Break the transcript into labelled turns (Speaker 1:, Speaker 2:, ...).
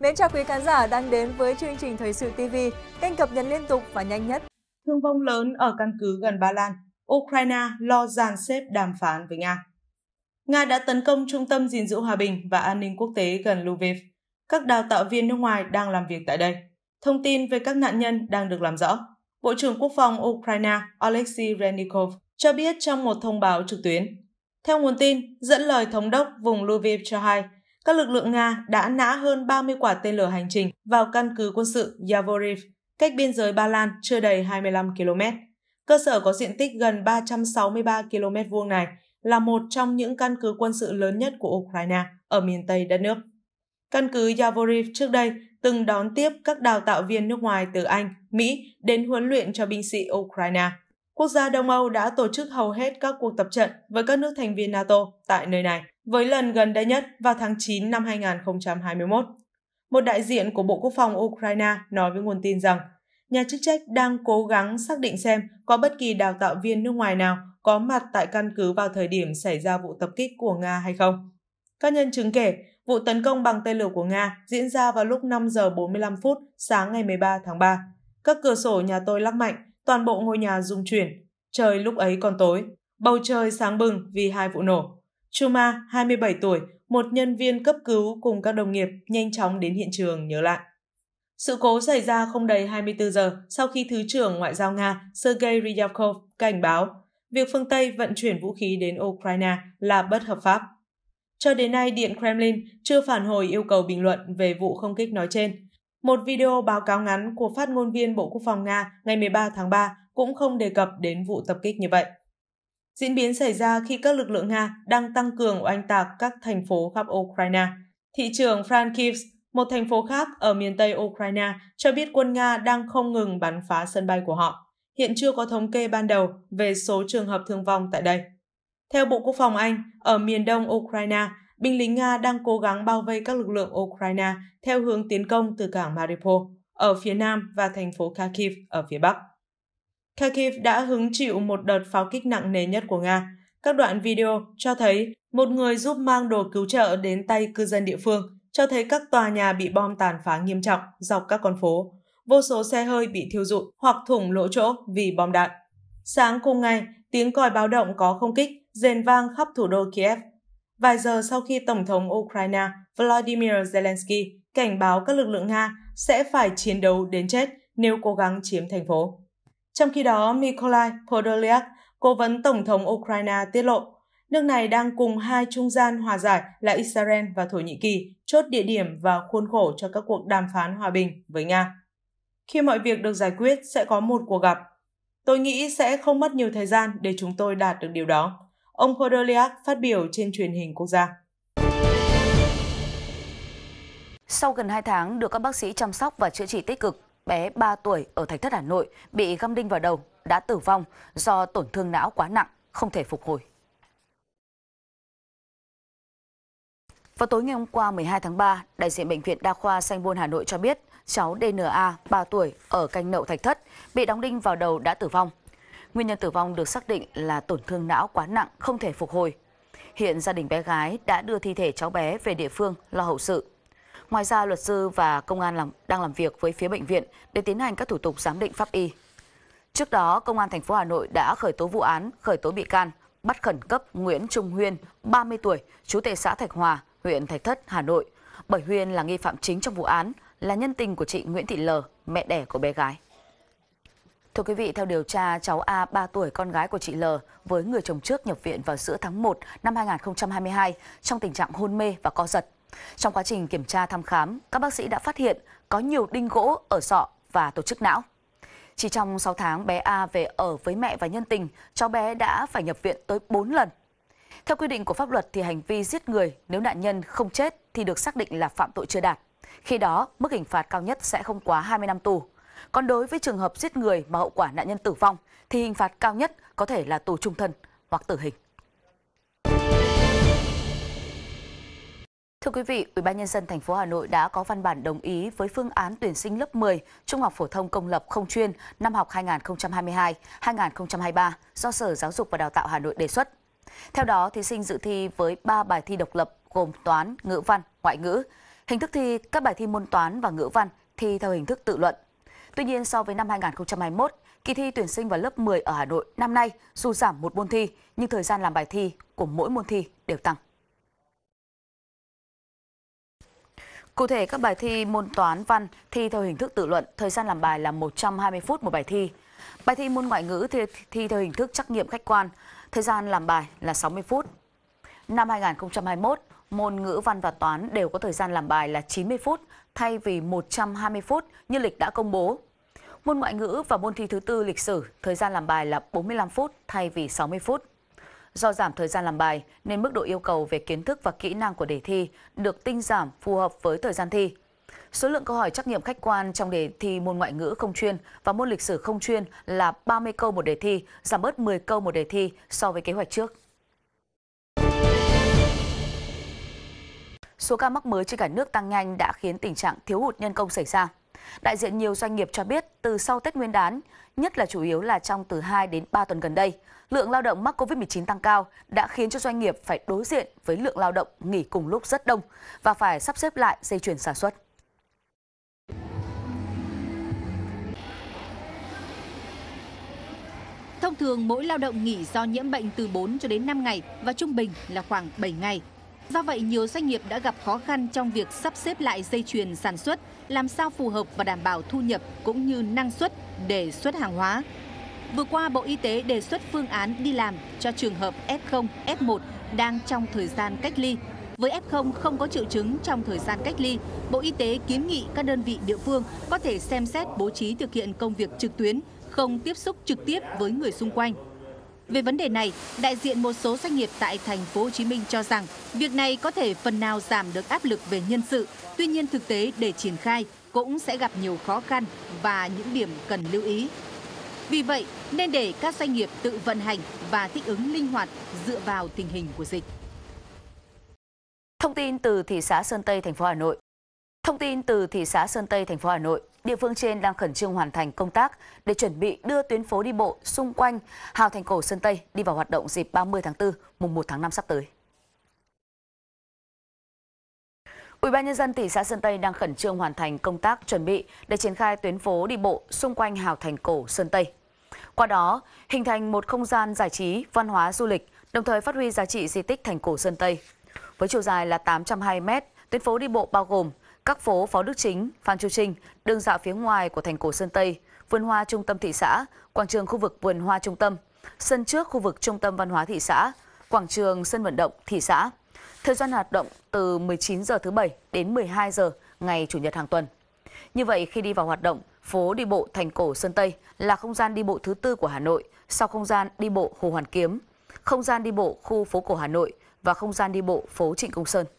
Speaker 1: Mến chào quý khán giả đang đến với chương trình Thời sự TV, kênh cập nhật liên tục và nhanh nhất. Thương vong lớn ở căn cứ gần Ba Lan, Ukraine lo dàn xếp đàm phán với Nga. Nga đã tấn công trung tâm gìn giữ hòa bình và an ninh quốc tế gần Lviv. Các đào tạo viên nước ngoài đang làm việc tại đây. Thông tin về các nạn nhân đang được làm rõ. Bộ trưởng Quốc phòng Ukraine Alexei Renikov cho biết trong một thông báo trực tuyến. Theo nguồn tin, dẫn lời thống đốc vùng Lviv cho hay, các lực lượng Nga đã nã hơn 30 quả tên lửa hành trình vào căn cứ quân sự Yavoriv, cách biên giới Ba Lan chưa đầy 25 km. Cơ sở có diện tích gần 363 km vuông này là một trong những căn cứ quân sự lớn nhất của Ukraine ở miền Tây đất nước. Căn cứ Yavoriv trước đây từng đón tiếp các đào tạo viên nước ngoài từ Anh, Mỹ đến huấn luyện cho binh sĩ Ukraine. Quốc gia Đông Âu đã tổ chức hầu hết các cuộc tập trận với các nước thành viên NATO tại nơi này với lần gần đây nhất vào tháng 9 năm 2021. Một đại diện của Bộ Quốc phòng Ukraine nói với nguồn tin rằng nhà chức trách đang cố gắng xác định xem có bất kỳ đào tạo viên nước ngoài nào có mặt tại căn cứ vào thời điểm xảy ra vụ tập kích của Nga hay không. Các nhân chứng kể, vụ tấn công bằng tên lửa của Nga diễn ra vào lúc 5 giờ 45 phút sáng ngày 13 tháng 3. Các cửa sổ nhà tôi lắc mạnh, toàn bộ ngôi nhà rung chuyển. Trời lúc ấy còn tối, bầu trời sáng bừng vì hai vụ nổ. Chuma, 27 tuổi, một nhân viên cấp cứu cùng các đồng nghiệp nhanh chóng đến hiện trường nhớ lại. Sự cố xảy ra không đầy 24 giờ sau khi Thứ trưởng Ngoại giao Nga Sergei Ryabkov cảnh báo việc phương Tây vận chuyển vũ khí đến Ukraine là bất hợp pháp. Cho đến nay, Điện Kremlin chưa phản hồi yêu cầu bình luận về vụ không kích nói trên. Một video báo cáo ngắn của phát ngôn viên Bộ Quốc phòng Nga ngày 13 tháng 3 cũng không đề cập đến vụ tập kích như vậy diễn biến xảy ra khi các lực lượng Nga đang tăng cường oanh tạc các thành phố khắp Ukraine. Thị trường Frankivsk, một thành phố khác ở miền Tây Ukraine, cho biết quân Nga đang không ngừng bắn phá sân bay của họ. Hiện chưa có thống kê ban đầu về số trường hợp thương vong tại đây. Theo Bộ Quốc phòng Anh, ở miền đông Ukraine, binh lính Nga đang cố gắng bao vây các lực lượng Ukraine theo hướng tiến công từ cảng Mariupol ở phía nam và thành phố Kharkiv ở phía bắc. Kharkiv đã hứng chịu một đợt pháo kích nặng nề nhất của Nga. Các đoạn video cho thấy một người giúp mang đồ cứu trợ đến tay cư dân địa phương, cho thấy các tòa nhà bị bom tàn phá nghiêm trọng dọc các con phố. Vô số xe hơi bị thiêu rụi hoặc thủng lỗ chỗ vì bom đạn. Sáng cùng ngày, tiếng còi báo động có không kích rền vang khắp thủ đô Kiev. Vài giờ sau khi Tổng thống Ukraine Vladimir Zelensky cảnh báo các lực lượng Nga sẽ phải chiến đấu đến chết nếu cố gắng chiếm thành phố. Trong khi đó, Mykolai Podolyak, cố vấn Tổng thống Ukraine tiết lộ, nước này đang cùng hai trung gian hòa giải là Israel và Thổ Nhĩ Kỳ chốt địa điểm và khuôn khổ cho các cuộc đàm phán hòa bình với Nga. Khi mọi việc được giải quyết sẽ có một cuộc gặp. Tôi nghĩ sẽ không mất nhiều thời gian để chúng tôi đạt được điều đó, ông Podolyak phát biểu trên truyền hình quốc gia.
Speaker 2: Sau gần 2 tháng được các bác sĩ chăm sóc và chữa trị tích cực, bé 3 tuổi ở Thạch Thất Hà Nội bị găm đinh vào đầu đã tử vong do tổn thương não quá nặng, không thể phục hồi. Vào tối ngày hôm qua 12 tháng 3, đại diện Bệnh viện Đa khoa Sanh Bôn Hà Nội cho biết cháu DNA 3 tuổi ở canh nậu Thạch Thất bị đóng đinh vào đầu đã tử vong. Nguyên nhân tử vong được xác định là tổn thương não quá nặng, không thể phục hồi. Hiện gia đình bé gái đã đưa thi thể cháu bé về địa phương lo hậu sự. Ngoài ra, luật sư và công an làm, đang làm việc với phía bệnh viện để tiến hành các thủ tục giám định pháp y. Trước đó, Công an thành phố Hà Nội đã khởi tố vụ án, khởi tố bị can, bắt khẩn cấp Nguyễn Trung Huyên, 30 tuổi, chú tệ xã Thạch Hòa, huyện Thạch Thất, Hà Nội. Bởi Huyên là nghi phạm chính trong vụ án, là nhân tình của chị Nguyễn Thị L, mẹ đẻ của bé gái. Thưa quý vị, theo điều tra, cháu A 3 tuổi con gái của chị L với người chồng trước nhập viện vào giữa tháng 1 năm 2022 trong tình trạng hôn mê và co giật. Trong quá trình kiểm tra thăm khám, các bác sĩ đã phát hiện có nhiều đinh gỗ ở sọ và tổ chức não. Chỉ trong 6 tháng, bé A về ở với mẹ và nhân tình, cháu bé đã phải nhập viện tới 4 lần. Theo quy định của pháp luật thì hành vi giết người nếu nạn nhân không chết thì được xác định là phạm tội chưa đạt. Khi đó, mức hình phạt cao nhất sẽ không quá 20 năm tù. Còn đối với trường hợp giết người mà hậu quả nạn nhân tử vong thì hình phạt cao nhất có thể là tù trung thân hoặc tử hình. Thưa quý vị, Ủy ban nhân dân thành phố Hà Nội đã có văn bản đồng ý với phương án tuyển sinh lớp 10 Trung học phổ thông công lập không chuyên năm học 2022-2023 do Sở Giáo dục và Đào tạo Hà Nội đề xuất. Theo đó, thí sinh dự thi với 3 bài thi độc lập gồm toán, ngữ văn, ngoại ngữ. Hình thức thi các bài thi môn toán và ngữ văn thi theo hình thức tự luận. Tuy nhiên, so với năm 2021, kỳ thi tuyển sinh vào lớp 10 ở Hà Nội năm nay dù giảm một môn thi, nhưng thời gian làm bài thi của mỗi môn thi đều tăng. Cụ thể, các bài thi môn toán văn thi theo hình thức tự luận, thời gian làm bài là 120 phút một bài thi. Bài thi môn ngoại ngữ thi, thi theo hình thức trắc nghiệm khách quan, thời gian làm bài là 60 phút. Năm 2021, môn ngữ văn và toán đều có thời gian làm bài là 90 phút thay vì 120 phút như lịch đã công bố. Môn ngoại ngữ và môn thi thứ tư lịch sử, thời gian làm bài là 45 phút thay vì 60 phút. Do giảm thời gian làm bài nên mức độ yêu cầu về kiến thức và kỹ năng của đề thi được tinh giảm phù hợp với thời gian thi. Số lượng câu hỏi trắc nghiệm khách quan trong đề thi môn ngoại ngữ không chuyên và môn lịch sử không chuyên là 30 câu một đề thi, giảm bớt 10 câu một đề thi so với kế hoạch trước. Số ca mắc mới trên cả nước tăng nhanh đã khiến tình trạng thiếu hụt nhân công xảy ra. Đại diện nhiều doanh nghiệp cho biết từ sau Tết Nguyên đán, nhất là chủ yếu là trong từ 2 đến 3 tuần gần đây, lượng lao động mắc COVID-19 tăng cao đã khiến cho doanh nghiệp phải đối diện với lượng lao động nghỉ cùng lúc rất đông và phải sắp xếp lại dây chuyền sản
Speaker 3: xuất. Thông thường mỗi lao động nghỉ do nhiễm bệnh từ 4 cho đến 5 ngày và trung bình là khoảng 7 ngày Do vậy, nhiều doanh nghiệp đã gặp khó khăn trong việc sắp xếp lại dây chuyền sản xuất, làm sao phù hợp và đảm bảo thu nhập cũng như năng suất để xuất hàng hóa. Vừa qua, Bộ Y tế đề xuất phương án đi làm cho trường hợp F0, F1 đang trong thời gian cách ly. Với F0 không có triệu chứng trong thời gian cách ly, Bộ Y tế kiến nghị các đơn vị địa phương có thể xem xét bố trí thực hiện công việc trực tuyến, không tiếp xúc trực tiếp với người xung quanh. Về vấn đề này, đại diện một số doanh nghiệp tại thành phố Hồ Chí Minh cho rằng việc này có thể phần nào giảm được áp lực về nhân sự, tuy nhiên thực tế để triển khai cũng sẽ gặp nhiều khó khăn và những điểm cần lưu ý. Vì vậy, nên để các doanh nghiệp tự vận hành và thích ứng linh hoạt dựa vào tình hình của dịch.
Speaker 2: Thông tin từ thị xã Sơn Tây, thành phố Hà Nội. Thông tin từ thị xã Sơn Tây, thành phố Hà Nội. Địa phương trên đang khẩn trương hoàn thành công tác để chuẩn bị đưa tuyến phố đi bộ xung quanh Hào Thành Cổ Sơn Tây đi vào hoạt động dịp 30 tháng 4, mùng 1 tháng 5 sắp tới. Ủy ban nhân dân thị xã Sơn Tây đang khẩn trương hoàn thành công tác chuẩn bị để triển khai tuyến phố đi bộ xung quanh Hào Thành Cổ Sơn Tây. Qua đó, hình thành một không gian giải trí, văn hóa du lịch, đồng thời phát huy giá trị di tích thành cổ Sơn Tây. Với chiều dài là 820 m, tuyến phố đi bộ bao gồm các phố Phó Đức Chính, Phan Chu Trinh, đường dạo phía ngoài của thành cổ Sơn Tây, vườn hoa trung tâm thị xã, quảng trường khu vực vườn hoa trung tâm, sân trước khu vực trung tâm văn hóa thị xã, quảng trường sân vận động thị xã. Thời gian hoạt động từ 19 giờ thứ bảy đến 12 giờ ngày chủ nhật hàng tuần. Như vậy khi đi vào hoạt động, phố đi bộ thành cổ Sơn Tây là không gian đi bộ thứ tư của Hà Nội sau không gian đi bộ Hồ Hoàn Kiếm, không gian đi bộ khu phố cổ Hà Nội và không gian đi bộ phố Trịnh Công Sơn.